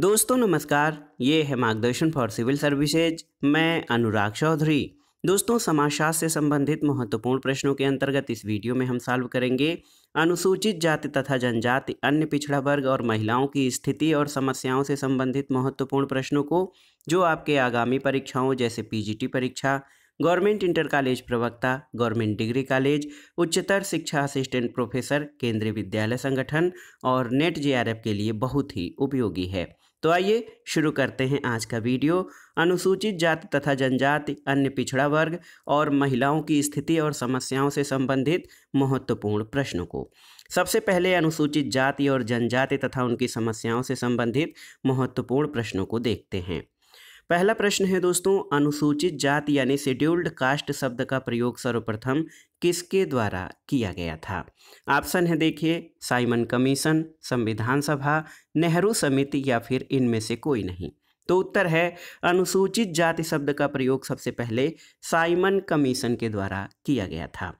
दोस्तों नमस्कार ये है मार्गदर्शन फॉर सिविल सर्विसेज मैं अनुराग चौधरी दोस्तों समाजशास्त्र से संबंधित महत्वपूर्ण प्रश्नों के अंतर्गत इस वीडियो में हम सॉल्व करेंगे अनुसूचित जाति तथा जनजाति अन्य पिछड़ा वर्ग और महिलाओं की स्थिति और समस्याओं से संबंधित महत्वपूर्ण प्रश्नों को जो आपके आगामी परीक्षाओं जैसे पी परीक्षा गवर्नमेंट इंटर कॉलेज प्रवक्ता गवर्नमेंट डिग्री कॉलेज उच्चतर शिक्षा असिस्टेंट प्रोफेसर केंद्रीय विद्यालय संगठन और नेट जे के लिए बहुत ही उपयोगी है तो आइए शुरू करते हैं आज का वीडियो अनुसूचित जाति तथा जनजाति अन्य पिछड़ा वर्ग और महिलाओं की स्थिति और समस्याओं से संबंधित महत्वपूर्ण प्रश्नों को सबसे पहले अनुसूचित जाति और जनजाति तथा उनकी समस्याओं से संबंधित महत्वपूर्ण प्रश्नों को देखते हैं पहला प्रश्न है दोस्तों अनुसूचित जाति यानी शेड्यूल्ड कास्ट शब्द का प्रयोग सर्वप्रथम किसके द्वारा किया गया था ऑप्शन है देखिए साइमन कमीशन संविधान सभा नेहरू समिति या फिर इनमें से कोई नहीं तो उत्तर है अनुसूचित जाति शब्द का प्रयोग सबसे पहले साइमन कमीशन के द्वारा किया गया था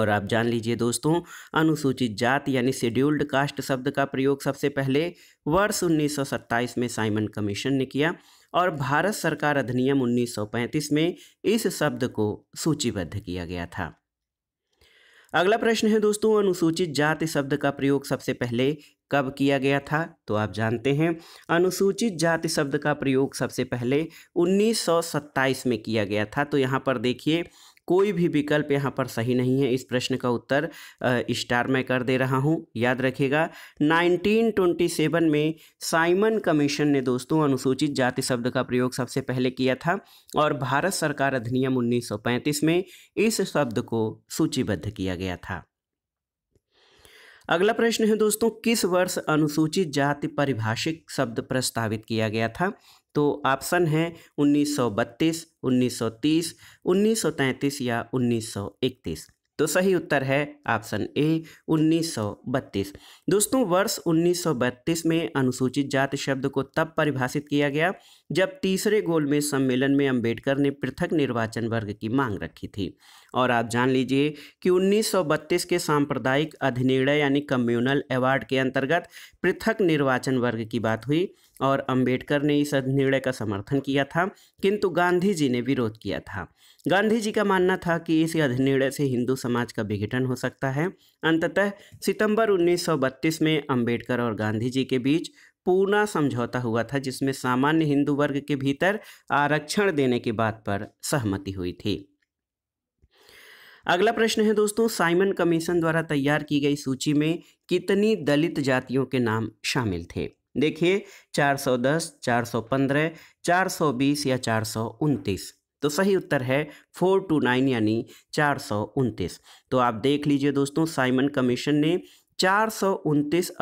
और आप जान लीजिए दोस्तों अनुसूचित जाति यानी शेड्यूल्ड कास्ट शब्द का प्रयोग सबसे पहले वर्ष 1927 में साइमन कमीशन ने किया और भारत सरकार अधिनियम 1935 में इस शब्द को सूचीबद्ध किया गया था अगला प्रश्न है दोस्तों अनुसूचित जाति शब्द का प्रयोग सबसे पहले कब किया गया था तो आप जानते हैं अनुसूचित जाति शब्द का प्रयोग सबसे पहले 1927 में किया गया था तो यहाँ पर देखिए कोई भी विकल्प यहाँ पर सही नहीं है इस प्रश्न का उत्तर स्टार में कर दे रहा हूँ याद रखिएगा 1927 में साइमन कमीशन ने दोस्तों अनुसूचित जाति शब्द का प्रयोग सबसे पहले किया था और भारत सरकार अधिनियम 1935 में इस शब्द को सूचीबद्ध किया गया था अगला प्रश्न है दोस्तों किस वर्ष अनुसूचित जाति परिभाषिक शब्द प्रस्तावित किया गया था तो ऑप्शन है 1932, 1930, 1933 या 1931। तो सही उत्तर है ऑप्शन ए 1932। दोस्तों वर्ष 1932 में अनुसूचित जाति शब्द को तब परिभाषित किया गया जब तीसरे गोलमेज सम्मेलन में अंबेडकर ने पृथक निर्वाचन वर्ग की मांग रखी थी और आप जान लीजिए कि 1932 के सांप्रदायिक अधिनिर्णय यानी कम्युनल अवार्ड के अंतर्गत पृथक निर्वाचन वर्ग की बात हुई और अंबेडकर ने इस निर्णय का समर्थन किया था किंतु गांधी जी ने विरोध किया था गांधी जी का मानना था कि इस अधिनिर्णय से हिंदू समाज का विघटन हो सकता है अंततः सितंबर 1932 में अंबेडकर और गांधी जी के बीच पूना समझौता हुआ था जिसमें सामान्य हिंदू वर्ग के भीतर आरक्षण देने की बात पर सहमति हुई थी अगला प्रश्न है दोस्तों साइमन कमीशन द्वारा तैयार की गई सूची में कितनी दलित जातियों के नाम शामिल थे देखिए 410, 415, 420 या चार तो सही उत्तर है फोर टू नाइन यानी चार तो आप देख लीजिए दोस्तों साइमन कमीशन ने चार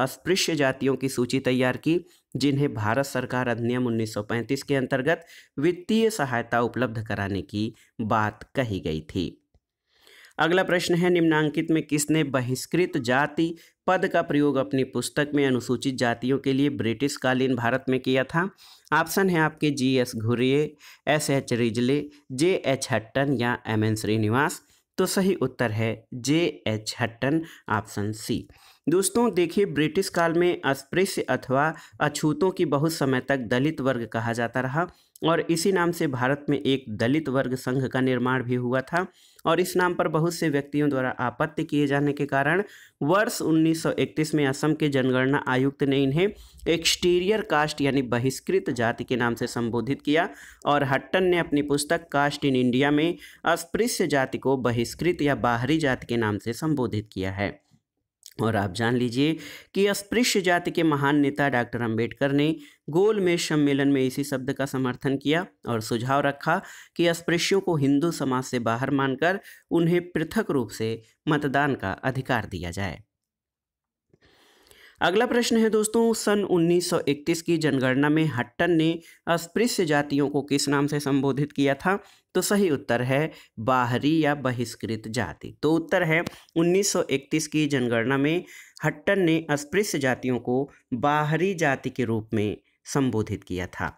अस्पृश्य जातियों की सूची तैयार की जिन्हें भारत सरकार अधिनियम 1935 के अंतर्गत वित्तीय सहायता उपलब्ध कराने की बात कही गई थी अगला प्रश्न है निम्नांकित में किसने बहिष्कृत जाति पद का प्रयोग अपनी पुस्तक में अनुसूचित जातियों के लिए ब्रिटिश कालीन भारत में किया था ऑप्शन है आपके G S Ghurye S H Risley J H Hutton या एम एन श्रीनिवास तो सही उत्तर है J H Hutton option C दोस्तों देखिए ब्रिटिश काल में अस्पृश्य अथवा अछूतों की बहुत समय तक दलित वर्ग कहा जाता रहा और इसी नाम से भारत में एक दलित वर्ग संघ का निर्माण भी हुआ था और इस नाम पर बहुत से व्यक्तियों द्वारा आपत्ति किए जाने के कारण वर्ष 1931 में असम के जनगणना आयुक्त ने इन्हें एक्सटीरियर कास्ट यानी बहिष्कृत जाति के नाम से संबोधित किया और हट्टन ने अपनी पुस्तक कास्ट इन इंडिया में अस्पृश्य जाति को बहिष्कृत या बाहरी जाति के नाम से संबोधित किया है और आप जान लीजिए कि अस्पृश्य जाति के महान नेता डॉक्टर अंबेडकर ने गोल में सम्मेलन में इसी शब्द का समर्थन किया और सुझाव रखा कि अस्पृश्यों को हिंदू समाज से बाहर मानकर उन्हें पृथक रूप से मतदान का अधिकार दिया जाए अगला प्रश्न है दोस्तों सन 1931 की जनगणना में हट्टन ने अस्पृश्य जातियों को किस नाम से संबोधित किया था तो सही उत्तर है बाहरी या बहिष्कृत जाति तो उत्तर है 1931 की जनगणना में हट्टन ने अस्पृश्य जातियों को बाहरी जाति के रूप में संबोधित किया था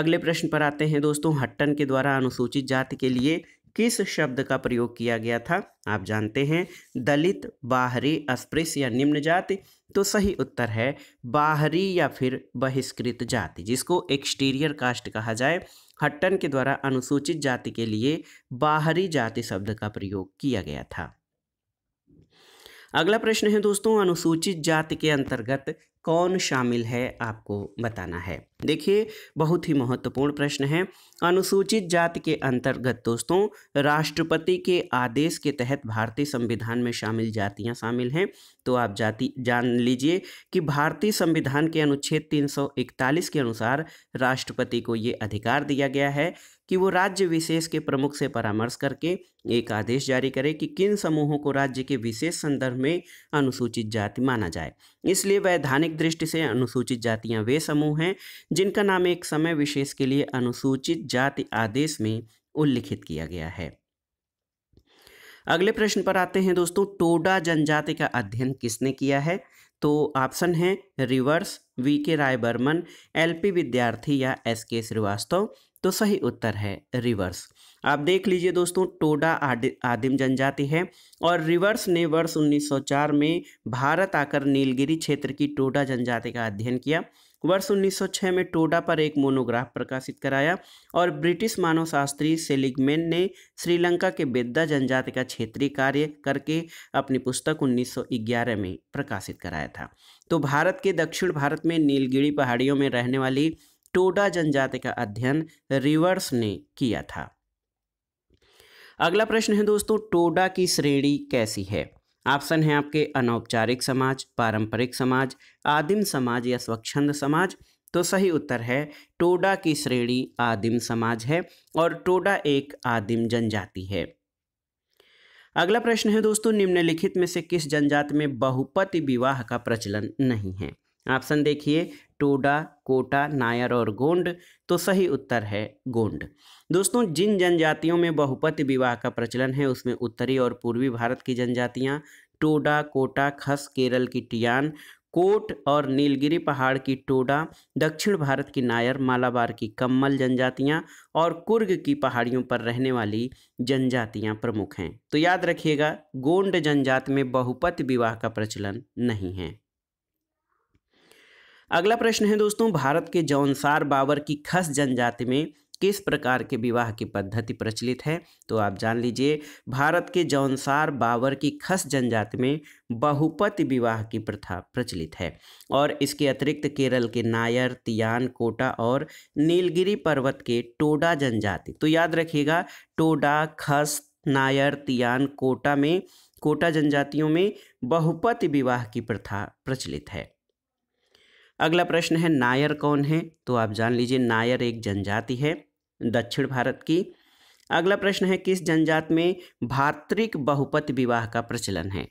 अगले प्रश्न पर आते हैं दोस्तों हट्टन के द्वारा अनुसूचित जाति के लिए किस शब्द का प्रयोग किया गया था आप जानते हैं दलित बाहरी अस्पृश्य या निम्न जाति तो सही उत्तर है बाहरी या फिर बहिष्कृत जाति जिसको एक्सटीरियर कास्ट कहा जाए हट्टन के द्वारा अनुसूचित जाति के लिए बाहरी जाति शब्द का प्रयोग किया गया था अगला प्रश्न है दोस्तों अनुसूचित जाति के अंतर्गत कौन शामिल है आपको बताना है देखिए बहुत ही महत्वपूर्ण प्रश्न है अनुसूचित जाति के अंतर्गत दोस्तों राष्ट्रपति के आदेश के तहत भारतीय संविधान में शामिल जातियां शामिल हैं तो आप जाति जान लीजिए कि भारतीय संविधान के अनुच्छेद 341 के अनुसार राष्ट्रपति को ये अधिकार दिया गया है कि वो राज्य विशेष के प्रमुख से परामर्श करके एक आदेश जारी करे कि किन समूहों को राज्य के विशेष संदर्भ में अनुसूचित जाति माना जाए इसलिए वैधानिक दृष्टि से अनुसूचित जातियां वे समूह हैं जिनका नाम एक समय विशेष के लिए अनुसूचित जाति आदेश में उल्लिखित किया गया है अगले प्रश्न पर आते हैं दोस्तों टोडा जनजाति का अध्ययन किसने किया है तो ऑप्शन है रिवर्स वी के राय बर्मन एल पी विद्यार्थी या एस के श्रीवास्तव तो सही उत्तर है रिवर्स आप देख लीजिए दोस्तों टोडा आदि, आदिम जनजाति है और रिवर्स ने वर्ष 1904 में भारत आकर नीलगिरी क्षेत्र की टोडा जनजाति का अध्ययन किया वर्ष 1906 में टोडा पर एक मोनोग्राफ प्रकाशित कराया और ब्रिटिश मानव शास्त्री सेलिगमेन ने श्रीलंका के बेद्दा जनजाति का क्षेत्रीय कार्य करके अपनी पुस्तक 1911 में प्रकाशित कराया था तो भारत के दक्षिण भारत में नीलगिरी पहाड़ियों में रहने वाली टोडा जनजाति का अध्ययन रिवर्स ने किया था अगला प्रश्न है दोस्तों टोडा की श्रेणी कैसी है ऑप्शन है आपके अनौपचारिक समाज पारंपरिक समाज आदिम समाज या स्वच्छंद समाज तो सही उत्तर है टोडा की श्रेणी आदिम समाज है और टोडा एक आदिम जनजाति है अगला प्रश्न है दोस्तों निम्नलिखित में से किस जनजाति में बहुपति विवाह का प्रचलन नहीं है ऑप्शन देखिए टोडा कोटा नायर और गोंड तो सही उत्तर है गोंड दोस्तों जिन जनजातियों में बहुपति विवाह का प्रचलन है उसमें उत्तरी और पूर्वी भारत की जनजातियाँ टोडा कोटा खस केरल की टियान कोट और नीलगिरी पहाड़ की टोडा दक्षिण भारत की नायर मालाबार की कम्मल जनजातियाँ और कुर्ग की पहाड़ियों पर रहने वाली जनजातियाँ प्रमुख हैं तो याद रखिएगा गोंड जनजाति में बहुपत विवाह का प्रचलन नहीं है अगला प्रश्न है दोस्तों भारत के जौनसार बाबर की खस जनजाति में किस प्रकार के विवाह की पद्धति प्रचलित है तो आप जान लीजिए भारत के जौनसार बाबर की खस जनजाति में बहुपति विवाह की प्रथा प्रचलित है और इसके अतिरिक्त केरल के नायर तियान कोटा और नीलगिरी पर्वत के टोडा जनजाति तो याद रखिएगा टोडा खस नायर तियान कोटा में कोटा जनजातियों में बहुपति विवाह की प्रथा प्रचलित है अगला प्रश्न है नायर कौन है तो आप जान लीजिए नायर एक जनजाति है दक्षिण भारत की अगला प्रश्न है किस जनजात में भातृक बहुपत विवाह का प्रचलन है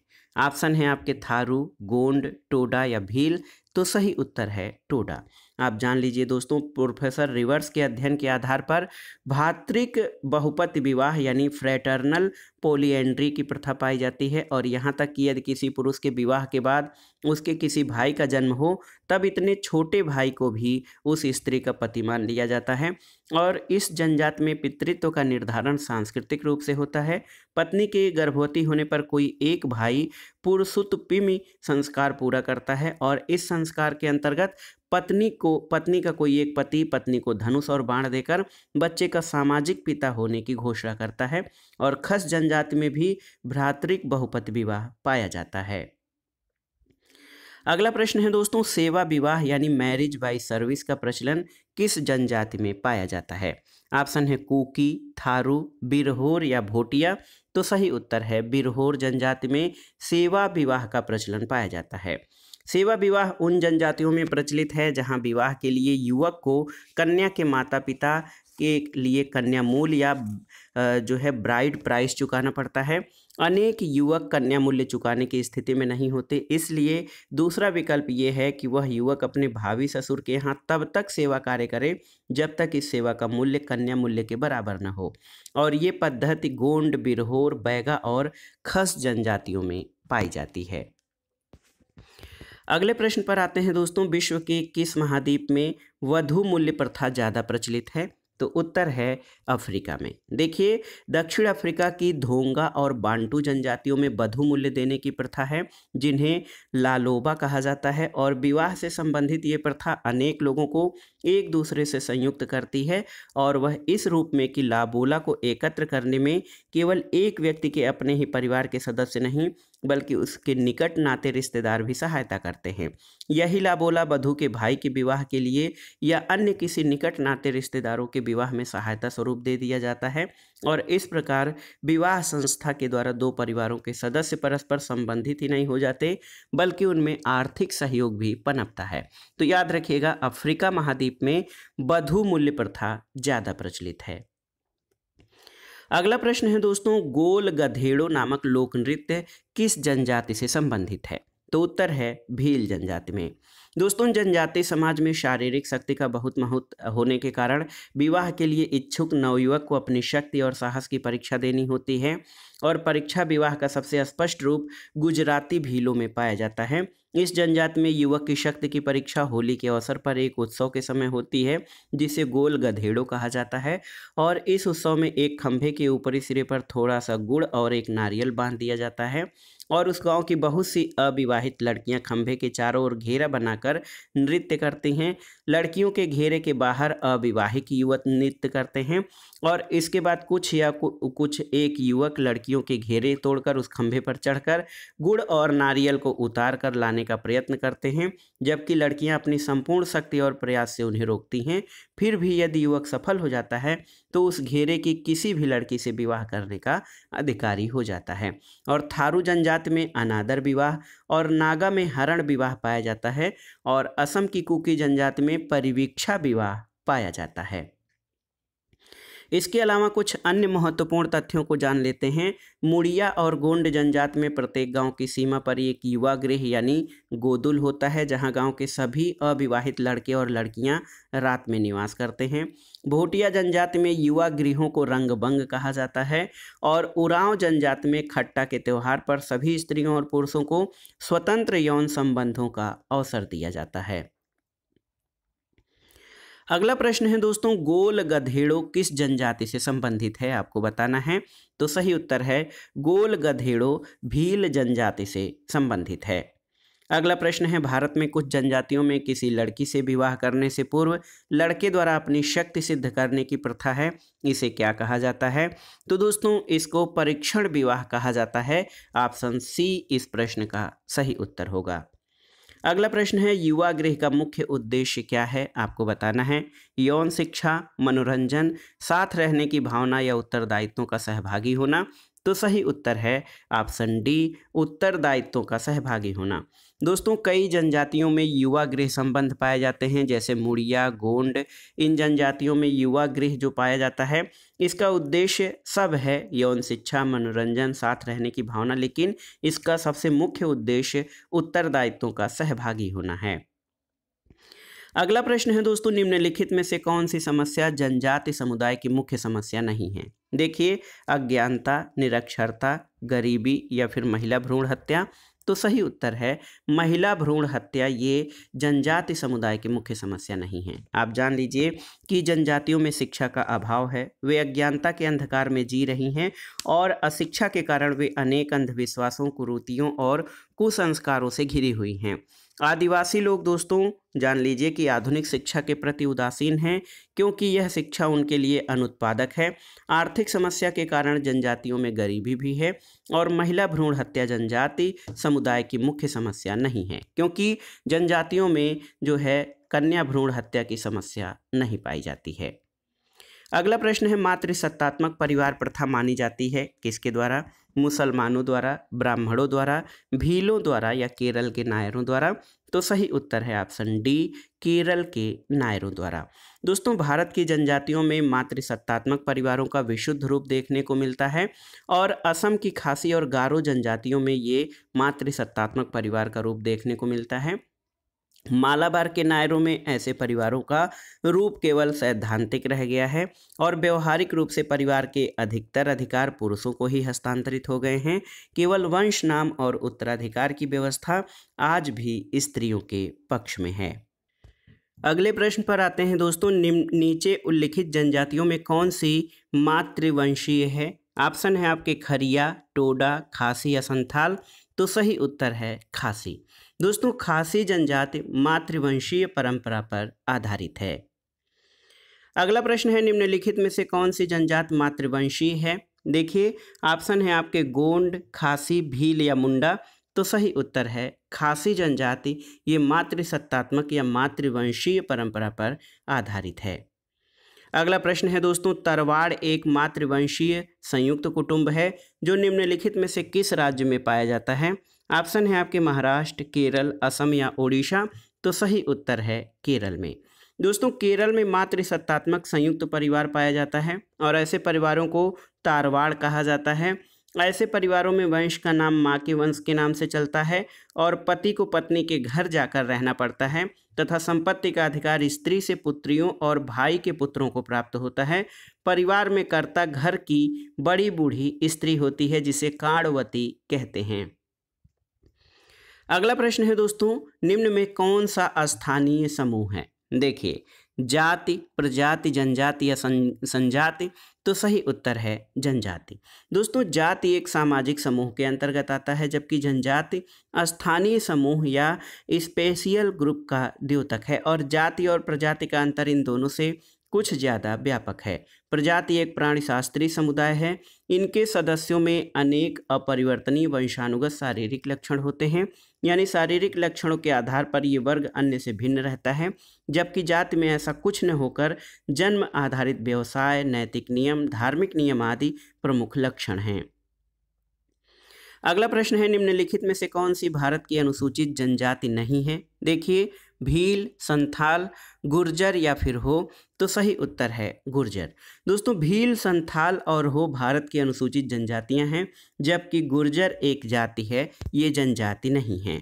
ऑप्शन है आपके थारू गोंड टोडा या भील तो सही उत्तर है टोडा आप जान लीजिए दोस्तों प्रोफेसर रिवर्स के अध्ययन के आधार पर भातृक बहुपत विवाह यानी फ्रेटर्नल पोलियड्री की प्रथा पाई जाती है और यहाँ तक कि यदि किसी पुरुष के विवाह के बाद उसके किसी भाई का जन्म हो तब इतने छोटे भाई को भी उस स्त्री का पति मान लिया जाता है और इस जनजात में पितृत्व का निर्धारण सांस्कृतिक रूप से होता है पत्नी के गर्भवती होने पर कोई एक भाई पुरुषुत पिमी संस्कार पूरा करता है और इस संस्कार के अंतर्गत पत्नी को पत्नी का कोई एक पति पत्नी को धनुष और बाण देकर बच्चे का सामाजिक पिता होने की घोषणा करता है और खस जनजाति में भी भ्रातृक बहुपत विवाह पाया जाता है अगला प्रश्न है दोस्तों सेवा विवाह यानी मैरिज बाई सर्विस का प्रचलन किस जनजाति में पाया जाता है ऑप्शन है कुकी थारू बिरहोर या भोटिया तो सही उत्तर है बिरहोर जनजाति में सेवा विवाह का प्रचलन पाया जाता है सेवा विवाह उन जनजातियों में प्रचलित है जहां विवाह के लिए युवक को कन्या के माता पिता के लिए कन्या मूल या जो है ब्राइड प्राइस चुकाना पड़ता है अनेक युवक कन्या मूल्य चुकाने की स्थिति में नहीं होते इसलिए दूसरा विकल्प ये है कि वह युवक अपने भावी ससुर के यहाँ तब तक सेवा कार्य करे जब तक इस सेवा का मूल्य कन्या मूल्य के बराबर न हो और ये पद्धति गोंड बिरहोर बैगा और खस जनजातियों में पाई जाती है अगले प्रश्न पर आते हैं दोस्तों विश्व के किस महाद्वीप में वधु मूल्य प्रथा ज़्यादा प्रचलित है तो उत्तर है अफ्रीका में देखिए दक्षिण अफ्रीका की धोंगा और बांटू जनजातियों में बधु मूल्य देने की प्रथा है जिन्हें लालोबा कहा जाता है और विवाह से संबंधित ये प्रथा अनेक लोगों को एक दूसरे से संयुक्त करती है और वह इस रूप में कि लाबोला को एकत्र करने में केवल एक व्यक्ति के अपने ही परिवार के सदस्य नहीं बल्कि उसके निकट नाते रिश्तेदार भी सहायता करते हैं यही लाबोला बधू के भाई के विवाह के लिए या अन्य किसी निकट नाते रिश्तेदारों के विवाह में सहायता स्वरूप दे दिया जाता है और इस प्रकार विवाह संस्था के द्वारा दो परिवारों के सदस्य परस्पर संबंधित ही नहीं हो जाते बल्कि उनमें आर्थिक सहयोग भी पनपता है तो याद रखिएगा अफ्रीका महाद्वीप में बधू मूल्य प्रथा ज़्यादा प्रचलित है अगला प्रश्न है दोस्तों गोल गधेड़ो नामक लोक नृत्य किस जनजाति से संबंधित है तो उत्तर है भील जनजाति में दोस्तों जनजाति समाज में शारीरिक शक्ति का बहुत महत्व होने के कारण विवाह के लिए इच्छुक नवयुवक को अपनी शक्ति और साहस की परीक्षा देनी होती है और परीक्षा विवाह का सबसे स्पष्ट रूप गुजराती भीलों में पाया जाता है इस जनजात में युवक की शक्ति की परीक्षा होली के अवसर पर एक उत्सव के समय होती है जिसे गोल गधेड़ो कहा जाता है और इस उत्सव में एक खंभे के ऊपरी सिरे पर थोड़ा सा गुड़ और एक नारियल बांध दिया जाता है और उस गांव की बहुत सी अविवाहित लड़कियां खंभे के चारों ओर घेरा बनाकर नृत्य करती हैं लड़कियों के घेरे के बाहर अविवाहित युवक नृत्य करते हैं और इसके बाद कुछ या कुछ एक युवक लड़कियों के घेरे तोड़कर उस खंभे पर चढ़कर गुड़ और नारियल को उतार कर लाने का प्रयत्न करते हैं जबकि लड़कियां अपनी संपूर्ण शक्ति और प्रयास से उन्हें रोकती हैं फिर भी यदि युवक सफल हो जाता है तो उस घेरे की किसी भी लड़की से विवाह करने का अधिकारी हो जाता है और थारू जनजाति में अनादर विवाह और नागा में हरण विवाह पाया जाता है और असम की कुकी जनजाति में परिवीक्षा विवाह पाया जाता है इसके अलावा कुछ अन्य महत्वपूर्ण तथ्यों को जान लेते हैं मुड़िया और गोंड जनजात में प्रत्येक गांव की सीमा पर एक युवा गृह यानी गोदुल होता है जहां गांव के सभी अविवाहित लड़के और लड़कियां रात में निवास करते हैं भोटिया जनजाति में युवा गृहों को रंग बंग कहा जाता है और उराव जनजाति में खट्टा के त्यौहार पर सभी स्त्रियों और पुरुषों को स्वतंत्र यौन संबंधों का अवसर दिया जाता है अगला प्रश्न है दोस्तों गोल गधेड़ो किस जनजाति से संबंधित है आपको बताना है तो सही उत्तर है गोल गधेड़ो भील जनजाति से संबंधित है अगला प्रश्न है भारत में कुछ जनजातियों में किसी लड़की से विवाह करने से पूर्व लड़के द्वारा अपनी शक्ति सिद्ध करने की प्रथा है इसे क्या कहा जाता है तो दोस्तों इसको परीक्षण विवाह कहा जाता है ऑप्शन सी इस प्रश्न का सही उत्तर होगा अगला प्रश्न है युवा गृह का मुख्य उद्देश्य क्या है आपको बताना है यौन शिक्षा मनोरंजन साथ रहने की भावना या उत्तरदायित्वों का सहभागी होना तो सही उत्तर है ऑप्शन डी उत्तरदायित्वों का सहभागी होना दोस्तों कई जनजातियों में युवा गृह संबंध पाए जाते हैं जैसे मुड़िया गोंड इन जनजातियों में युवा गृह जो पाया जाता है इसका उद्देश्य सब है यौन शिक्षा मनोरंजन साथ रहने की भावना लेकिन इसका सबसे मुख्य उद्देश्य उत्तरदायित्वों का सहभागी होना है अगला प्रश्न है दोस्तों निम्नलिखित में से कौन सी समस्या जनजाति समुदाय की मुख्य समस्या नहीं है देखिए अज्ञानता निरक्षरता गरीबी या फिर महिला भ्रूण हत्या तो सही उत्तर है महिला भ्रूण हत्या ये जनजाति समुदाय की मुख्य समस्या नहीं है आप जान लीजिए कि जनजातियों में शिक्षा का अभाव है वे अज्ञानता के अंधकार में जी रही हैं और अशिक्षा के कारण वे अनेक अंधविश्वासों कुरूतियों और कुसंस्कारों से घिरी हुई हैं आदिवासी लोग दोस्तों जान लीजिए कि आधुनिक शिक्षा के प्रति उदासीन हैं क्योंकि यह शिक्षा उनके लिए अनुत्पादक है आर्थिक समस्या के कारण जनजातियों में गरीबी भी है और महिला भ्रूण हत्या जनजाति समुदाय की मुख्य समस्या नहीं है क्योंकि जनजातियों में जो है कन्या भ्रूण हत्या की समस्या नहीं पाई जाती है अगला प्रश्न है मातृसत्तात्मक परिवार प्रथा मानी जाती है किसके द्वारा मुसलमानों द्वारा ब्राह्मणों द्वारा भीलों द्वारा या केरल के नायरों द्वारा तो सही उत्तर है ऑप्शन डी केरल के नायरों द्वारा दोस्तों भारत की जनजातियों में मातृसत्तात्मक परिवारों का विशुद्ध रूप देखने को मिलता है और असम की खासी और गारो जनजातियों में ये मातृसत्तात्मक परिवार का रूप देखने को मिलता है मालाबार के नायरों में ऐसे परिवारों का रूप केवल सैद्धांतिक रह गया है और व्यवहारिक रूप से परिवार के अधिकतर अधिकार पुरुषों को ही हस्तांतरित हो गए हैं केवल वंश नाम और उत्तराधिकार की व्यवस्था आज भी स्त्रियों के पक्ष में है अगले प्रश्न पर आते हैं दोस्तों नीचे उल्लिखित जनजातियों में कौन सी मातृवंशीय है ऑप्शन है आपके खरिया टोडा खासी या संथाल तो सही उत्तर है खासी दोस्तों खासी जनजाति मातृवंशीय परंपरा पर आधारित है अगला प्रश्न है निम्नलिखित में से कौन सी जनजात मातृवंशीय है देखिए ऑप्शन है आपके गोंड खासी भील या मुंडा तो सही उत्तर है खासी जनजाति ये मातृसत्तात्मक या मातृवंशीय परंपरा पर आधारित है अगला प्रश्न है दोस्तों तरवाड़ एक मातृवंशीय संयुक्त कुटुंब है जो निम्नलिखित में से किस राज्य में पाया जाता है ऑप्शन है आपके महाराष्ट्र केरल असम या ओडिशा तो सही उत्तर है केरल में दोस्तों केरल में मात्र सत्तात्मक संयुक्त परिवार पाया जाता है और ऐसे परिवारों को तारवाड़ कहा जाता है ऐसे परिवारों में वंश का नाम माँ के वंश के नाम से चलता है और पति को पत्नी के घर जाकर रहना पड़ता है तथा संपत्ति का अधिकार स्त्री से पुत्रियों और भाई के पुत्रों को प्राप्त होता है परिवार में कर्ता घर की बड़ी बूढ़ी स्त्री होती है जिसे काड़वती कहते हैं अगला प्रश्न है दोस्तों निम्न में कौन सा स्थानीय समूह है देखिए जाति प्रजाति जनजाति या संजाति तो सही उत्तर है जनजाति दोस्तों जाति एक सामाजिक समूह के अंतर्गत आता है जबकि जनजाति स्थानीय समूह या स्पेशियल ग्रुप का द्योतक है और जाति और प्रजाति का अंतर इन दोनों से कुछ ज़्यादा व्यापक है प्रजाति एक प्राणी शास्त्रीय समुदाय है इनके सदस्यों में अनेक अपरिवर्तनीय वंशानुगत शारीरिक लक्षण होते हैं यानी शारीरिक लक्षणों के आधार पर ये वर्ग अन्य से भिन्न रहता है जबकि जाति में ऐसा कुछ न होकर जन्म आधारित व्यवसाय नैतिक नियम धार्मिक नियम आदि प्रमुख लक्षण हैं अगला प्रश्न है निम्नलिखित में से कौन सी भारत की अनुसूचित जनजाति नहीं है देखिए भील संथाल गुर्जर या फिर हो तो सही उत्तर है गुर्जर दोस्तों भील संथाल और हो भारत की अनुसूचित जनजातियां हैं जबकि गुर्जर एक जाति है ये जनजाति नहीं है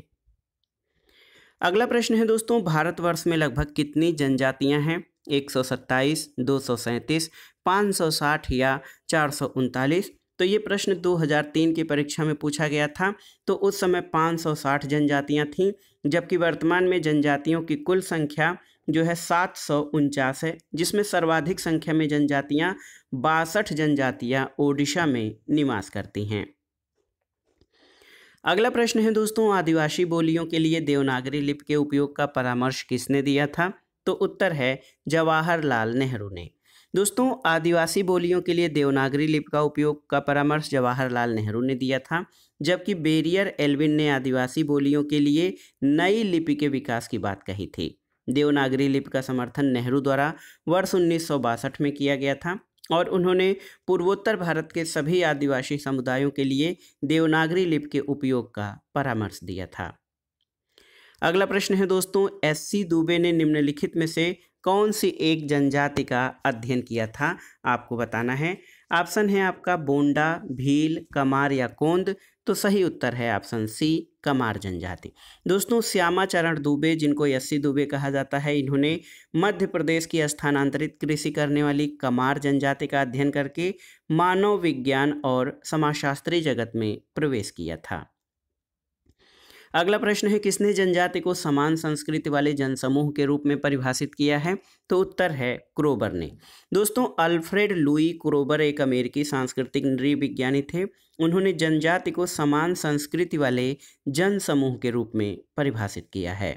अगला प्रश्न है दोस्तों भारतवर्ष में लगभग कितनी जनजातियां हैं एक सौ सत्ताईस दो सौ सैंतीस पाँच सौ साठ या चार सौ उनतालीस तो ये प्रश्न 2003 की परीक्षा में पूछा गया था तो उस समय 560 जनजातियां थीं जबकि वर्तमान में जनजातियों की कुल संख्या जो है सात सौ उनचास है जिसमें सर्वाधिक संख्या में जनजातियां बासठ जनजातियां ओडिशा में निवास करती हैं अगला प्रश्न है दोस्तों आदिवासी बोलियों के लिए देवनागरी लिपि के उपयोग का परामर्श किसने दिया था तो उत्तर है जवाहरलाल नेहरू ने दोस्तों आदिवासी बोलियों के लिए देवनागरी लिपि का उपयोग का परामर्श जवाहरलाल नेहरू ने दिया था जबकि बेरियर एल्विन ने आदिवासी बोलियों के लिए नई लिपि के विकास की बात कही थी देवनागरी लिपि का समर्थन नेहरू द्वारा वर्ष उन्नीस में किया गया था और उन्होंने पूर्वोत्तर भारत के सभी आदिवासी समुदायों के लिए देवनागरी लिपि के उपयोग का परामर्श दिया था अगला प्रश्न है दोस्तों एससी दुबे ने निम्नलिखित में से कौन सी एक जनजाति का अध्ययन किया था आपको बताना है ऑप्शन है आपका बोंडा भील कमार या कोंद तो सही उत्तर है ऑप्शन सी कमार जनजाति दोस्तों श्यामाचरण दुबे जिनको यस्सी दुबे कहा जाता है इन्होंने मध्य प्रदेश की स्थानांतरित कृषि करने वाली कमार जनजाति का अध्ययन करके मानव विज्ञान और समाजशास्त्री जगत में प्रवेश किया था अगला प्रश्न है किसने जनजाति को समान संस्कृति वाले जनसमूह के रूप में परिभाषित किया है तो उत्तर है क्रोबर ने दोस्तों अल्फ्रेड लुई क्रोबर एक अमेरिकी सांस्कृतिक नृविज्ञानी थे उन्होंने जनजाति को समान संस्कृति वाले जनसमूह के रूप में परिभाषित किया है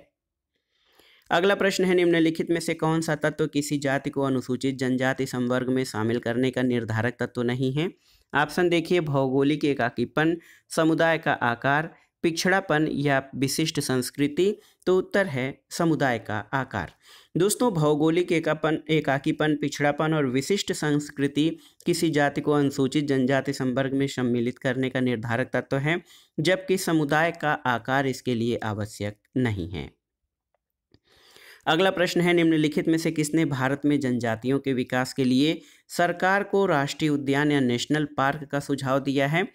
अगला प्रश्न है निम्नलिखित में से कौन सा तत्व किसी जाति को अनुसूचित जनजाति संवर्ग में शामिल करने का निर्धारक तत्व नहीं है ऑप्शन देखिए भौगोलिक एकाकीपन समुदाय का आकार पिछड़ापन या विशिष्ट संस्कृति तो उत्तर है समुदाय का आकार दोस्तों भौगोलिक एकापन एकाकीपन पिछड़ापन और विशिष्ट संस्कृति किसी जाति को अनुसूचित जनजाति संवर्ग में सम्मिलित करने का निर्धारक तत्व है जबकि समुदाय का आकार इसके लिए आवश्यक नहीं है अगला प्रश्न है निम्नलिखित में से किसने भारत में जनजातियों के विकास के लिए सरकार को राष्ट्रीय उद्यान या नेशनल पार्क का सुझाव दिया है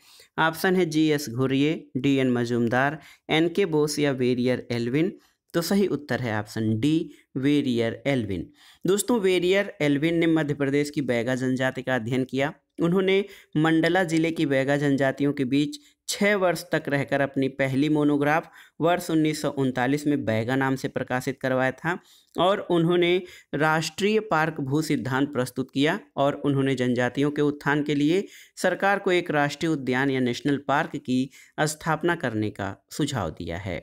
ऑप्शन है G S Ghurye D N Majumdar N K Bose या वेरियर एल्विन तो सही उत्तर है ऑप्शन डी वेरियर एल्विन दोस्तों वेरियर एल्विन ने मध्य प्रदेश की बैगा जनजाति का अध्ययन किया उन्होंने मंडला जिले की बैगा जनजातियों के बीच छः वर्ष तक रहकर अपनी पहली मोनोग्राफ वर्ष उन्नीस में बैगा नाम से प्रकाशित करवाया था और उन्होंने राष्ट्रीय पार्क भू सिद्धांत प्रस्तुत किया और उन्होंने जनजातियों के उत्थान के लिए सरकार को एक राष्ट्रीय उद्यान या नेशनल पार्क की स्थापना करने का सुझाव दिया है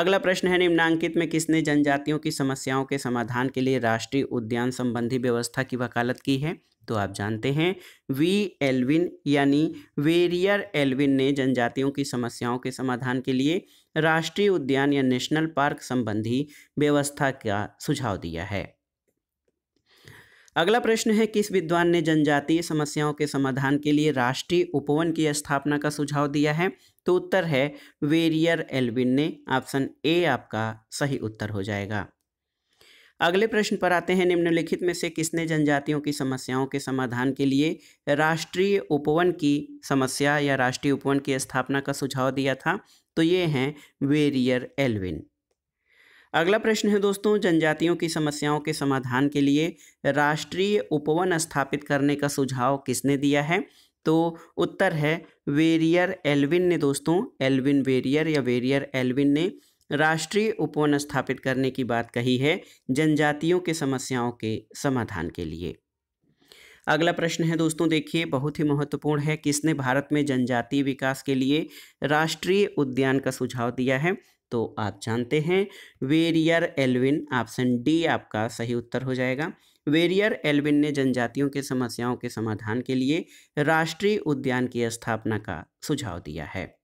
अगला प्रश्न है निम्नांकित में किसने जनजातियों की समस्याओं के समाधान के लिए राष्ट्रीय उद्यान संबंधी व्यवस्था की वकालत की है तो आप जानते हैं वी एल्विन यानी वेरियर एल्विन ने जनजातियों की समस्याओं के समाधान के लिए राष्ट्रीय उद्यान या नेशनल पार्क संबंधी व्यवस्था का सुझाव दिया है अगला प्रश्न है किस विद्वान ने जनजातीय समस्याओं के समाधान के लिए राष्ट्रीय उपवन की स्थापना का सुझाव दिया है तो उत्तर है वेरियर एल्विन ने ऑप्शन ए आपका सही उत्तर हो जाएगा अगले प्रश्न पर आते हैं निम्नलिखित में से किसने जनजातियों की समस्याओं के समाधान के लिए राष्ट्रीय उपवन की समस्या या राष्ट्रीय उपवन की स्थापना का सुझाव दिया था तो ये हैं वेरियर एल्विन अगला प्रश्न है दोस्तों जनजातियों की समस्याओं के समाधान के लिए राष्ट्रीय उपवन स्थापित करने का सुझाव किसने दिया है तो उत्तर है वेरियर एल्विन ने दोस्तों एल्विन वेरियर या वेरियर एल्विन ने राष्ट्रीय उपवन स्थापित करने की बात कही है जनजातियों के समस्याओं के समाधान के लिए अगला प्रश्न है दोस्तों देखिए बहुत ही महत्वपूर्ण है किसने भारत में जनजातीय विकास के लिए राष्ट्रीय उद्यान का सुझाव दिया है तो आप जानते हैं वेरियर एल्विन ऑप्शन डी आपका सही उत्तर हो जाएगा वेरियर एल्विन ने जनजातियों के समस्याओं के समाधान के लिए राष्ट्रीय उद्यान की स्थापना का सुझाव दिया है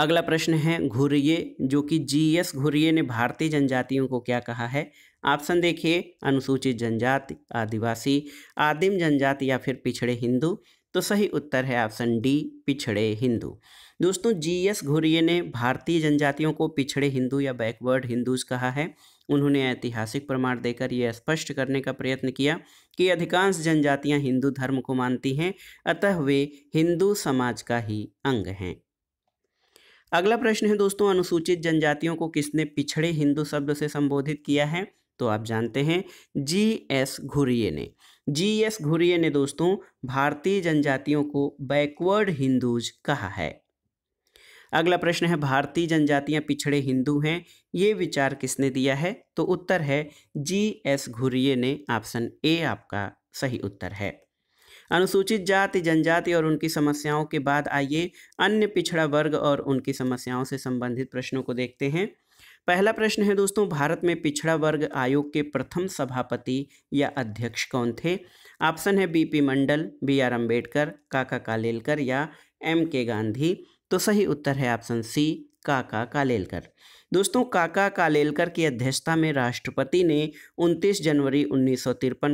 अगला प्रश्न है घुरिये जो कि जी एस घुरिये ने भारतीय जनजातियों को क्या कहा है ऑप्शन देखिए अनुसूचित जनजाति आदिवासी आदिम जनजाति या फिर पिछड़े हिंदू तो सही उत्तर है ऑप्शन डी पिछड़े हिंदू दोस्तों जी एस घुरिये ने भारतीय जनजातियों को पिछड़े हिंदू या बैकवर्ड हिंदूज कहा है उन्होंने ऐतिहासिक प्रमाण देकर यह स्पष्ट करने का प्रयत्न किया कि अधिकांश जनजातियां हिंदू धर्म को मानती हैं अतः वे हिंदू समाज का ही अंग हैं अगला प्रश्न है दोस्तों अनुसूचित जनजातियों को किसने पिछड़े हिंदू शब्द से संबोधित किया है तो आप जानते हैं जी एस घुरिये ने जी एस घुरिये ने दोस्तों भारतीय जनजातियों को बैकवर्ड हिंदूज कहा है अगला प्रश्न है भारतीय जनजातियां पिछड़े हिंदू हैं ये विचार किसने दिया है तो उत्तर है जी एस घुरिये ने ऑप्शन ए आपका सही उत्तर है अनुसूचित जाति जनजाति और उनकी समस्याओं के बाद आइए अन्य पिछड़ा वर्ग और उनकी समस्याओं से संबंधित प्रश्नों को देखते हैं पहला प्रश्न है दोस्तों भारत में पिछड़ा वर्ग आयोग के प्रथम सभापति या अध्यक्ष कौन थे ऑप्शन है B P Mandal B R Ambedkar Kaka Kalelkar या एम के गांधी तो सही उत्तर है ऑप्शन सी काका कालेलकर दोस्तों काका कालेलकर की अध्यक्षता में राष्ट्रपति ने 29 जनवरी उन्नीस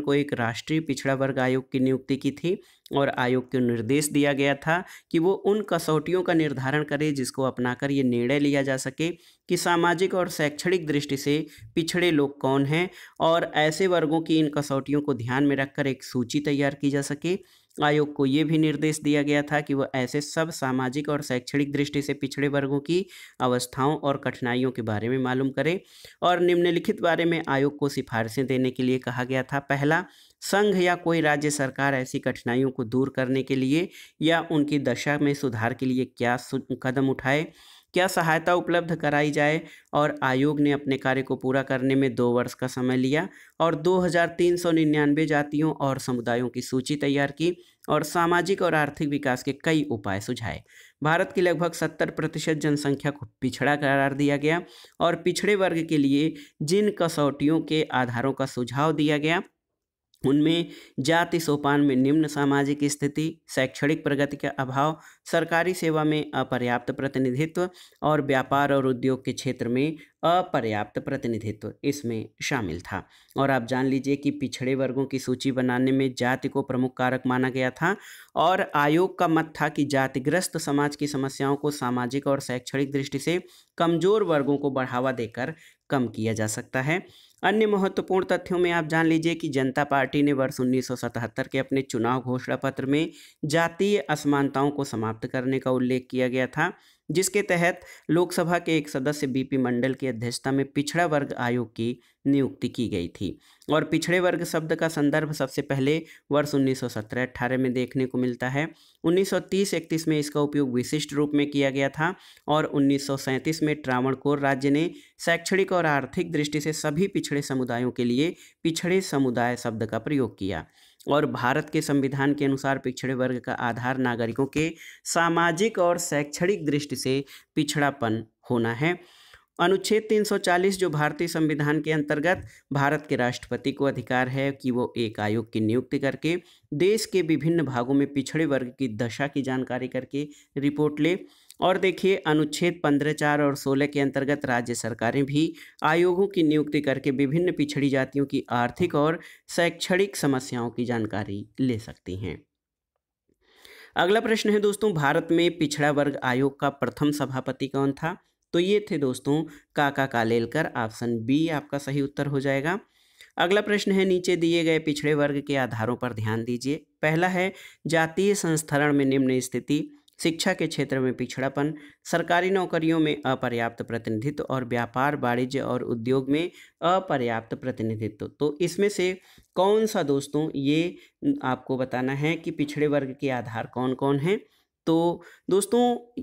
को एक राष्ट्रीय पिछड़ा वर्ग आयोग की नियुक्ति की थी और आयोग को निर्देश दिया गया था कि वो उन कसौटियों का निर्धारण करे जिसको अपनाकर ये निर्णय लिया जा सके कि सामाजिक और शैक्षणिक दृष्टि से पिछड़े लोग कौन हैं और ऐसे वर्गों की इन कसौटियों को ध्यान में रखकर एक सूची तैयार की जा सके आयोग को ये भी निर्देश दिया गया था कि वह ऐसे सब सामाजिक और शैक्षणिक दृष्टि से पिछड़े वर्गों की अवस्थाओं और कठिनाइयों के बारे में मालूम करें और निम्नलिखित बारे में आयोग को सिफारिशें देने के लिए कहा गया था पहला संघ या कोई राज्य सरकार ऐसी कठिनाइयों को दूर करने के लिए या उनकी दशा में सुधार के लिए क्या कदम उठाए क्या सहायता उपलब्ध कराई जाए और आयोग ने अपने कार्य को पूरा करने में दो वर्ष का समय लिया और 2399 जातियों और समुदायों की सूची तैयार की और सामाजिक और आर्थिक विकास के कई उपाय सुझाए भारत की लगभग 70 प्रतिशत जनसंख्या को पिछड़ा करार दिया गया और पिछड़े वर्ग के लिए जिन कसौटियों के आधारों का सुझाव दिया गया उनमें जाति सोपान में निम्न सामाजिक स्थिति शैक्षणिक प्रगति का अभाव सरकारी सेवा में अपर्याप्त प्रतिनिधित्व और व्यापार और उद्योग के क्षेत्र में अपर्याप्त प्रतिनिधित्व इसमें शामिल था और आप जान लीजिए कि पिछड़े वर्गों की सूची बनाने में जाति को प्रमुख कारक माना गया था और आयोग का मत था कि जातिग्रस्त समाज की समस्याओं को सामाजिक और शैक्षणिक दृष्टि से कमजोर वर्गों को बढ़ावा देकर कम किया जा सकता है अन्य महत्वपूर्ण तथ्यों में आप जान लीजिए कि जनता पार्टी ने वर्ष 1977 के अपने चुनाव घोषणा पत्र में जातीय असमानताओं को समाप्त करने का उल्लेख किया गया था जिसके तहत लोकसभा के एक सदस्य बीपी मंडल की अध्यक्षता में पिछड़ा वर्ग आयोग की नियुक्ति की गई थी और पिछड़े वर्ग शब्द का संदर्भ सबसे पहले वर्ष 1917-18 में देखने को मिलता है 1930-31 में इसका उपयोग विशिष्ट रूप में किया गया था और 1937 में ट्रावणकोर राज्य ने शैक्षणिक और आर्थिक दृष्टि से सभी पिछड़े समुदायों के लिए पिछड़े समुदाय शब्द का प्रयोग किया और भारत के संविधान के अनुसार पिछड़े वर्ग का आधार नागरिकों के सामाजिक और शैक्षणिक दृष्टि से पिछड़ापन होना है अनुच्छेद 340 जो भारतीय संविधान के अंतर्गत भारत के राष्ट्रपति को अधिकार है कि वो एक आयोग की नियुक्ति करके देश के विभिन्न भागों में पिछड़े वर्ग की दशा की जानकारी करके रिपोर्ट ले और देखिए अनुच्छेद पंद्रह चार और सोलह के अंतर्गत राज्य सरकारें भी आयोगों की नियुक्ति करके विभिन्न पिछड़ी जातियों की आर्थिक और शैक्षणिक समस्याओं की जानकारी ले सकती हैं अगला प्रश्न है दोस्तों भारत में पिछड़ा वर्ग आयोग का प्रथम सभापति कौन था तो ये थे दोस्तों काका कालेलकर ऑप्शन बी आपका सही उत्तर हो जाएगा अगला प्रश्न है नीचे दिए गए पिछड़े वर्ग के आधारों पर ध्यान दीजिए पहला है जातीय संस्करण में निम्न स्थिति शिक्षा के क्षेत्र में पिछड़ापन सरकारी नौकरियों में अपर्याप्त प्रतिनिधित्व और व्यापार वाणिज्य और उद्योग में अपर्याप्त प्रतिनिधित्व तो इसमें से कौन सा दोस्तों ये आपको बताना है कि पिछड़े वर्ग के आधार कौन कौन हैं तो दोस्तों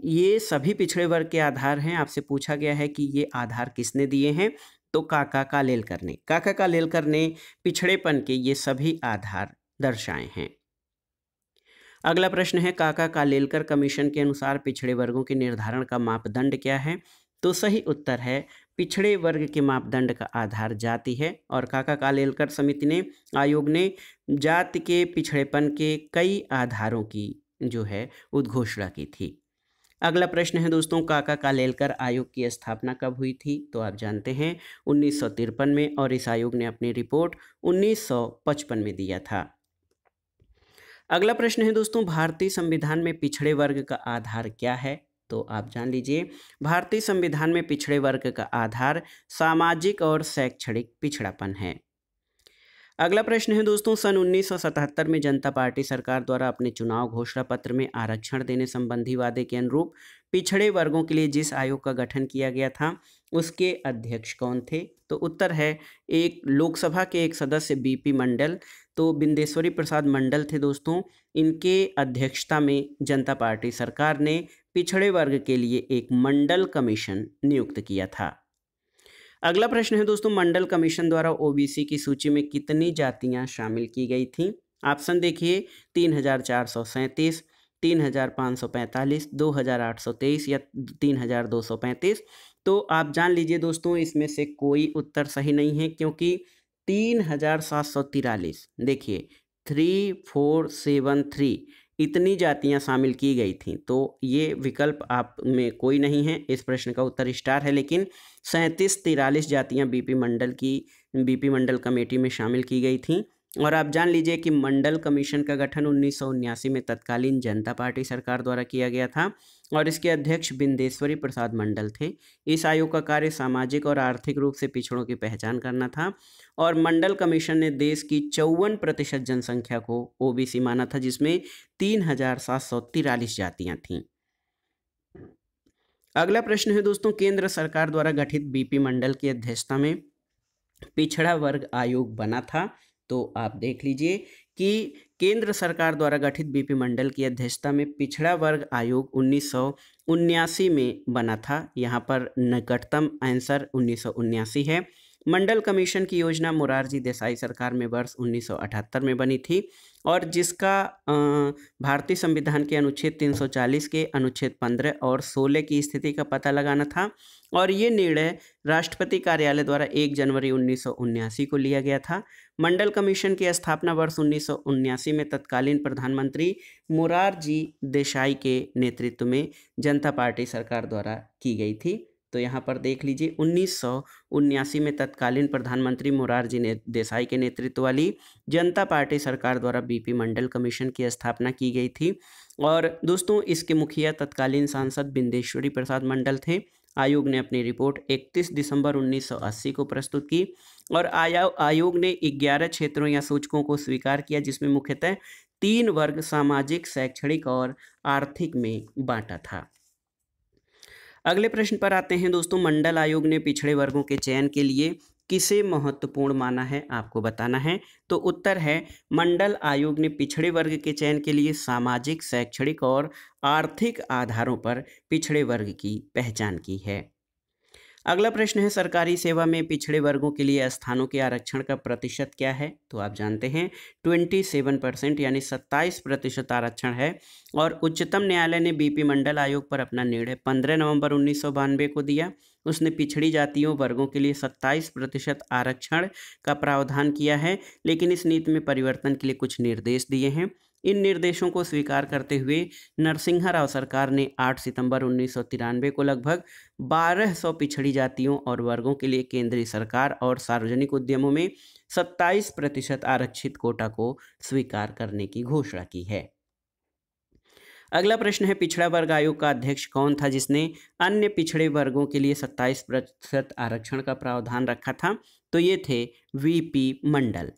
ये सभी पिछड़े वर्ग के आधार हैं आपसे पूछा गया है कि ये आधार किसने दिए हैं तो काका का लेलकर ने काका का लेलकर ने पिछड़ेपन के ये सभी आधार दर्शाए हैं अगला प्रश्न है काका कालेलकर कमीशन के अनुसार पिछड़े वर्गों के निर्धारण का मापदंड क्या है तो सही उत्तर है पिछड़े वर्ग के मापदंड का आधार जाति है और काका कालेलकर समिति ने आयोग ने जाति के पिछड़ेपन के कई आधारों की जो है उद्घोषणा की थी अगला प्रश्न है दोस्तों काका कालेलकर आयोग की स्थापना कब हुई थी तो आप जानते हैं उन्नीस में और इस आयोग ने अपनी रिपोर्ट उन्नीस में दिया था अगला प्रश्न है दोस्तों भारतीय संविधान में पिछड़े वर्ग का आधार क्या है तो आप जान लीजिए भारतीय संविधान में पिछड़े वर्ग का आधार सामाजिक और शैक्षणिक पिछड़ापन है अगला प्रश्न है दोस्तों सन 1977 में जनता पार्टी सरकार द्वारा अपने चुनाव घोषणा पत्र में आरक्षण देने संबंधी वादे के अनुरूप पिछड़े वर्गों के लिए जिस आयोग का गठन किया गया था उसके अध्यक्ष कौन थे तो उत्तर है एक लोकसभा के एक सदस्य बीपी मंडल तो बिंदेश्वरी प्रसाद मंडल थे दोस्तों इनके अध्यक्षता में जनता पार्टी सरकार ने पिछड़े वर्ग के लिए एक मंडल कमीशन नियुक्त किया था अगला प्रश्न है दोस्तों मंडल कमीशन द्वारा ओबीसी की सूची में कितनी जातियां शामिल की गई थीं ऑप्शन देखिए तीन हजार चार सौ सैंतीस तीन हजार पाँच सौ पैंतालीस दो हजार आठ सौ तेईस या तीन हजार दो सौ पैंतीस तो आप जान लीजिए दोस्तों इसमें से कोई उत्तर सही नहीं है क्योंकि तीन हजार सात सौ तिरालीस देखिए थ्री फोर सेवन थ्री इतनी जातियां शामिल की गई थीं तो ये विकल्प आप में कोई नहीं है इस प्रश्न का उत्तर स्टार है लेकिन सैंतीस तिरालीस जातियां बीपी मंडल की बीपी मंडल कमेटी में शामिल की गई थीं और आप जान लीजिए कि मंडल कमीशन का गठन उन्नीस में तत्कालीन जनता पार्टी सरकार द्वारा किया गया था और इसके अध्यक्ष बिंदेश्वरी प्रसाद मंडल थे इस आयोग का कार्य सामाजिक और आर्थिक रूप से पिछड़ों की पहचान करना था और मंडल कमीशन ने देश की चौवन प्रतिशत जनसंख्या को ओबीसी माना था जिसमें तीन हजार सात सौ तिरालीस जातियां थीं अगला प्रश्न है दोस्तों केंद्र सरकार द्वारा गठित बीपी मंडल की अध्यक्षता में पिछड़ा वर्ग आयोग बना था तो आप देख लीजिए कि केंद्र सरकार द्वारा गठित बीपी मंडल की अध्यक्षता में पिछड़ा वर्ग आयोग उन्नीस में बना था यहाँ पर निकटतम आंसर उन्नीस है मंडल कमीशन की योजना मुरारजी देसाई सरकार में वर्ष 1978 में बनी थी और जिसका भारतीय संविधान के अनुच्छेद 340 के अनुच्छेद 15 और 16 की स्थिति का पता लगाना था और ये निर्णय राष्ट्रपति कार्यालय द्वारा 1 जनवरी उन्नीस को लिया गया था मंडल कमीशन की स्थापना वर्ष उन्नीस में तत्कालीन प्रधानमंत्री मुरारजी देसाई के नेतृत्व में जनता पार्टी सरकार द्वारा की गई थी तो यहाँ पर देख लीजिए उन्नीस में तत्कालीन प्रधानमंत्री मुरारजी ने देसाई के नेतृत्व वाली जनता पार्टी सरकार द्वारा बीपी मंडल कमीशन की स्थापना की गई थी और दोस्तों इसके मुखिया तत्कालीन सांसद बिंदेश्वरी प्रसाद मंडल थे आयोग ने अपनी रिपोर्ट 31 दिसंबर 1980 को प्रस्तुत की और आया आयोग ने 11 क्षेत्रों या सूचकों को स्वीकार किया जिसमें मुख्यतः तीन वर्ग सामाजिक शैक्षणिक और आर्थिक में बांटा था अगले प्रश्न पर आते हैं दोस्तों मंडल आयोग ने पिछड़े वर्गों के चयन के लिए किसे महत्वपूर्ण माना है आपको बताना है तो उत्तर है मंडल आयोग ने पिछड़े वर्ग के चयन के लिए सामाजिक शैक्षणिक और आर्थिक आधारों पर पिछड़े वर्ग की पहचान की है अगला प्रश्न है सरकारी सेवा में पिछड़े वर्गों के लिए स्थानों के आरक्षण का प्रतिशत क्या है तो आप जानते हैं ट्वेंटी सेवन परसेंट यानी सत्ताईस प्रतिशत आरक्षण है और उच्चतम न्यायालय ने बीपी मंडल आयोग पर अपना निर्णय पंद्रह नवंबर उन्नीस को दिया उसने पिछड़ी जातियों वर्गों के लिए सत्ताईस प्रतिशत आरक्षण का प्रावधान किया है लेकिन इस नीति में परिवर्तन के लिए कुछ निर्देश दिए हैं इन निर्देशों को स्वीकार करते हुए नरसिंह राव सरकार ने 8 सितंबर उन्नीस को लगभग 1200 पिछड़ी जातियों और वर्गों के लिए केंद्रीय सरकार और सार्वजनिक उद्यमों में 27 प्रतिशत आरक्षित कोटा को स्वीकार करने की घोषणा की है अगला प्रश्न है पिछड़ा वर्ग आयोग का अध्यक्ष कौन था जिसने अन्य पिछड़े वर्गों के लिए 27 प्रतिशत आरक्षण का प्रावधान रखा था तो ये थे वीपी मंडल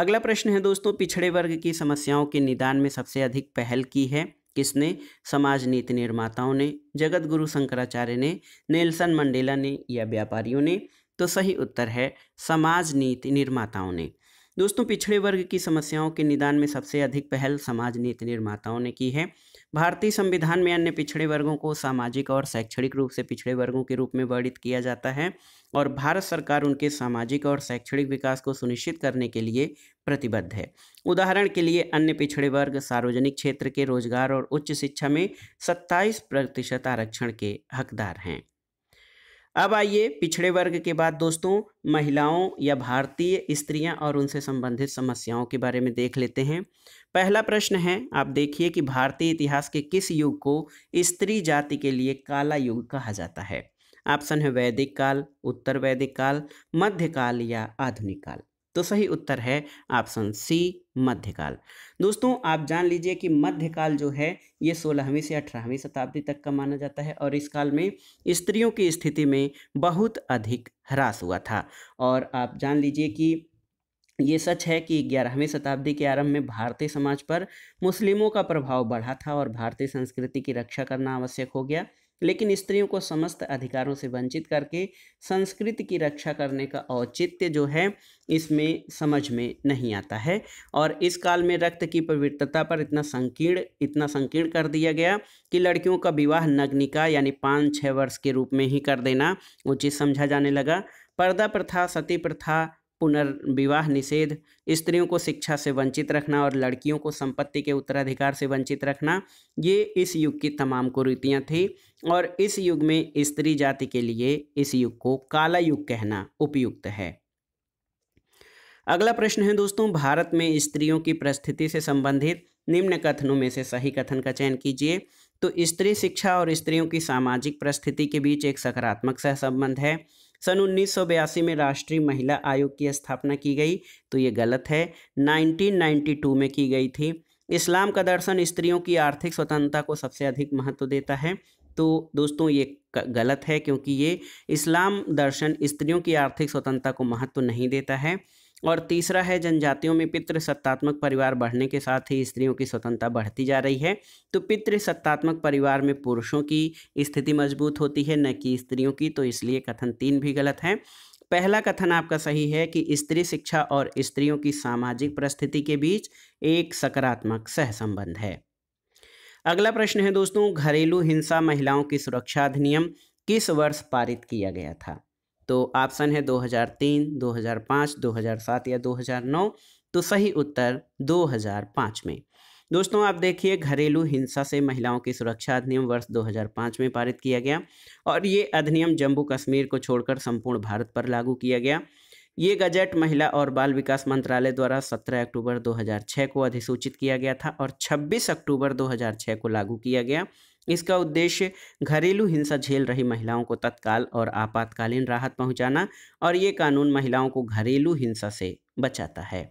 अगला प्रश्न है दोस्तों पिछड़े वर्ग की समस्याओं के निदान में सबसे अधिक पहल की है किसने समाज नीति निर्माताओं ने जगत गुरु शंकराचार्य ने नेल्सन मंडेला ने या व्यापारियों ने तो सही उत्तर है समाज नीति निर्माताओं ने दोस्तों पिछड़े वर्ग की समस्याओं के निदान में सबसे अधिक पहल समाज नीति निर्माताओं ने की है भारतीय संविधान में अन्य पिछड़े वर्गों को सामाजिक और शैक्षणिक रूप से पिछड़े वर्गों के रूप में वर्णित किया जाता है और भारत सरकार उनके सामाजिक और शैक्षणिक विकास को सुनिश्चित करने के लिए प्रतिबद्ध है उदाहरण के लिए अन्य पिछड़े वर्ग सार्वजनिक क्षेत्र के रोजगार और उच्च शिक्षा में सत्ताईस प्रतिशत आरक्षण के हकदार हैं अब आइए पिछड़े वर्ग के बाद दोस्तों महिलाओं या भारतीय स्त्रियां और उनसे संबंधित समस्याओं के बारे में देख लेते हैं पहला प्रश्न है आप देखिए कि भारतीय इतिहास के किस युग को स्त्री जाति के लिए काला युग कहा जाता है ऑप्शन है वैदिक काल उत्तर वैदिक काल मध्यकाल या आधुनिक काल तो सही उत्तर है ऑप्शन सी मध्यकाल दोस्तों आप जान लीजिए कि मध्यकाल जो है ये सोलहवीं से अठारहवीं शताब्दी तक का माना जाता है और इस काल में स्त्रियों की स्थिति में बहुत अधिक ह्रास हुआ था और आप जान लीजिए कि ये सच है कि ग्यारहवीं शताब्दी के आरंभ में भारतीय समाज पर मुस्लिमों का प्रभाव बढ़ा था और भारतीय संस्कृति की रक्षा करना आवश्यक हो गया लेकिन स्त्रियों को समस्त अधिकारों से वंचित करके संस्कृति की रक्षा करने का औचित्य जो है इसमें समझ में नहीं आता है और इस काल में रक्त की पवित्रता पर इतना संकीर्ण इतना संकीर्ण कर दिया गया कि लड़कियों का विवाह नग्निका यानी पाँच छः वर्ष के रूप में ही कर देना उचित समझा जाने लगा पर्दा प्रथा सती प्रथा पुनर्विवाह निषेध स्त्रियों को शिक्षा से वंचित रखना और लड़कियों को संपत्ति के उत्तराधिकार से वंचित रखना ये इस युग की तमाम कुरीतियाँ थी और इस युग में स्त्री जाति के लिए इस युग को काला युग कहना उपयुक्त है अगला प्रश्न है दोस्तों भारत में स्त्रियों की परिस्थिति से संबंधित निम्न कथनों में से सही कथन का चयन कीजिए तो स्त्री शिक्षा और स्त्रियों की सामाजिक परिस्थिति के बीच एक सकारात्मक सहसंबंध है सन 1982 में राष्ट्रीय महिला आयोग की स्थापना की गई तो ये गलत है 1992 में की गई थी इस्लाम का दर्शन स्त्रियों की आर्थिक स्वतंत्रता को सबसे अधिक महत्व देता है तो दोस्तों ये गलत है क्योंकि ये इस्लाम दर्शन स्त्रियों की आर्थिक स्वतंत्रता को महत्व नहीं देता है और तीसरा है जनजातियों में पितृ सत्तात्मक परिवार बढ़ने के साथ ही स्त्रियों की स्वतंत्रता बढ़ती जा रही है तो पितृ सत्तात्मक परिवार में पुरुषों की स्थिति मजबूत होती है न कि स्त्रियों की तो इसलिए कथन तीन भी गलत है पहला कथन आपका सही है कि स्त्री शिक्षा और स्त्रियों की सामाजिक परिस्थिति के बीच एक सकारात्मक सहसंबंध है अगला प्रश्न है दोस्तों घरेलू हिंसा महिलाओं की सुरक्षा अधिनियम किस वर्ष पारित किया गया था तो ऑप्शन है 2003, 2005, 2007 या 2009 तो सही उत्तर 2005 में दोस्तों आप देखिए घरेलू हिंसा से महिलाओं की सुरक्षा अधिनियम वर्ष 2005 में पारित किया गया और ये अधिनियम जम्मू कश्मीर को छोड़कर संपूर्ण भारत पर लागू किया गया ये गजट महिला और बाल विकास मंत्रालय द्वारा 17 अक्टूबर 2006 को अधिसूचित किया गया था और 26 अक्टूबर 2006 को लागू किया गया इसका उद्देश्य घरेलू हिंसा झेल रही महिलाओं को तत्काल और आपातकालीन राहत पहुंचाना और ये कानून महिलाओं को घरेलू हिंसा से बचाता है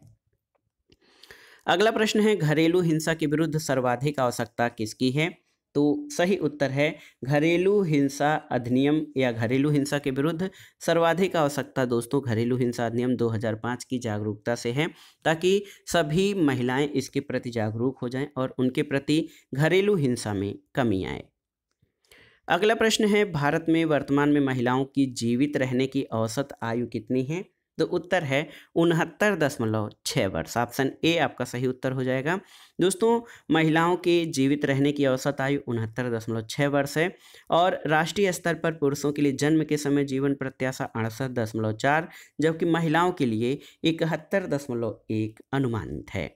अगला प्रश्न है घरेलू हिंसा के विरुद्ध सर्वाधिक आवश्यकता किसकी है तो सही उत्तर है घरेलू हिंसा अधिनियम या घरेलू हिंसा के विरुद्ध सर्वाधिक आवश्यकता दोस्तों घरेलू हिंसा अधिनियम 2005 की जागरूकता से है ताकि सभी महिलाएं इसके प्रति जागरूक हो जाएं और उनके प्रति घरेलू हिंसा में कमी आए अगला प्रश्न है भारत में वर्तमान में महिलाओं की जीवित रहने की औसत आयु कितनी है तो उत्तर है उनहत्तर दशमलव छः वर्ष ऑप्शन ए आपका सही उत्तर हो जाएगा दोस्तों महिलाओं के जीवित रहने की औसत आयु उनहत्तर दशमलव छः वर्ष है और राष्ट्रीय स्तर पर पुरुषों के लिए जन्म के समय जीवन प्रत्याशा अड़सठ दशमलव चार जबकि महिलाओं के लिए इकहत्तर दशमलव एक अनुमानित है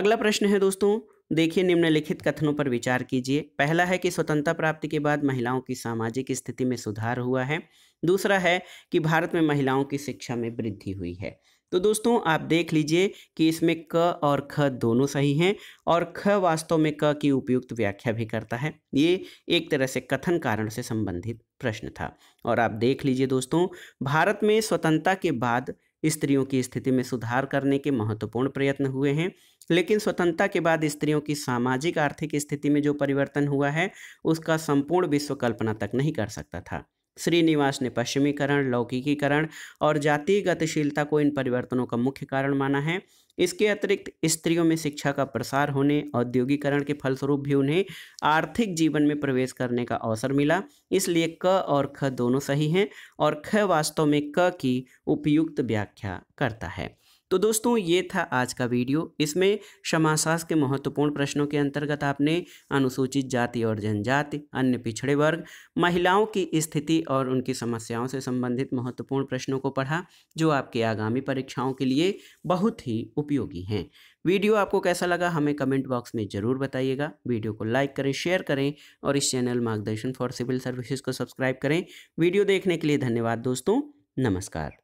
अगला प्रश्न है दोस्तों देखिए निम्नलिखित कथनों पर विचार कीजिए पहला है कि स्वतंत्रता प्राप्ति के बाद महिलाओं की सामाजिक स्थिति में सुधार हुआ है दूसरा है कि भारत में महिलाओं की शिक्षा में वृद्धि हुई है तो दोस्तों आप देख लीजिए कि इसमें क और ख दोनों सही हैं और ख वास्तव में क की उपयुक्त व्याख्या भी करता है ये एक तरह से कथन कारण से संबंधित प्रश्न था और आप देख लीजिए दोस्तों भारत में स्वतंत्रता के बाद स्त्रियों की स्थिति में सुधार करने के महत्वपूर्ण प्रयत्न हुए हैं लेकिन स्वतंत्रता के बाद स्त्रियों की सामाजिक आर्थिक स्थिति में जो परिवर्तन हुआ है उसका संपूर्ण विश्व कल्पना तक नहीं कर सकता था श्रीनिवास ने पश्चिमीकरण लौकिकीकरण और जातीय गतिशीलता को इन परिवर्तनों का मुख्य कारण माना है इसके अतिरिक्त स्त्रियों में शिक्षा का प्रसार होने औद्योगिकरण के फलस्वरूप भी उन्हें आर्थिक जीवन में प्रवेश करने का अवसर मिला इसलिए क और ख दोनों सही हैं और ख वास्तव में क की उपयुक्त व्याख्या करता है तो दोस्तों ये था आज का वीडियो इसमें क्षमाशास के महत्वपूर्ण प्रश्नों के अंतर्गत आपने अनुसूचित जाति और जनजाति अन्य पिछड़े वर्ग महिलाओं की स्थिति और उनकी समस्याओं से संबंधित महत्वपूर्ण प्रश्नों को पढ़ा जो आपके आगामी परीक्षाओं के लिए बहुत ही उपयोगी हैं वीडियो आपको कैसा लगा हमें कमेंट बॉक्स में ज़रूर बताइएगा वीडियो को लाइक करें शेयर करें और इस channel Margdarshan for civil services को सब्सक्राइब करें वीडियो देखने के लिए धन्यवाद दोस्तों नमस्कार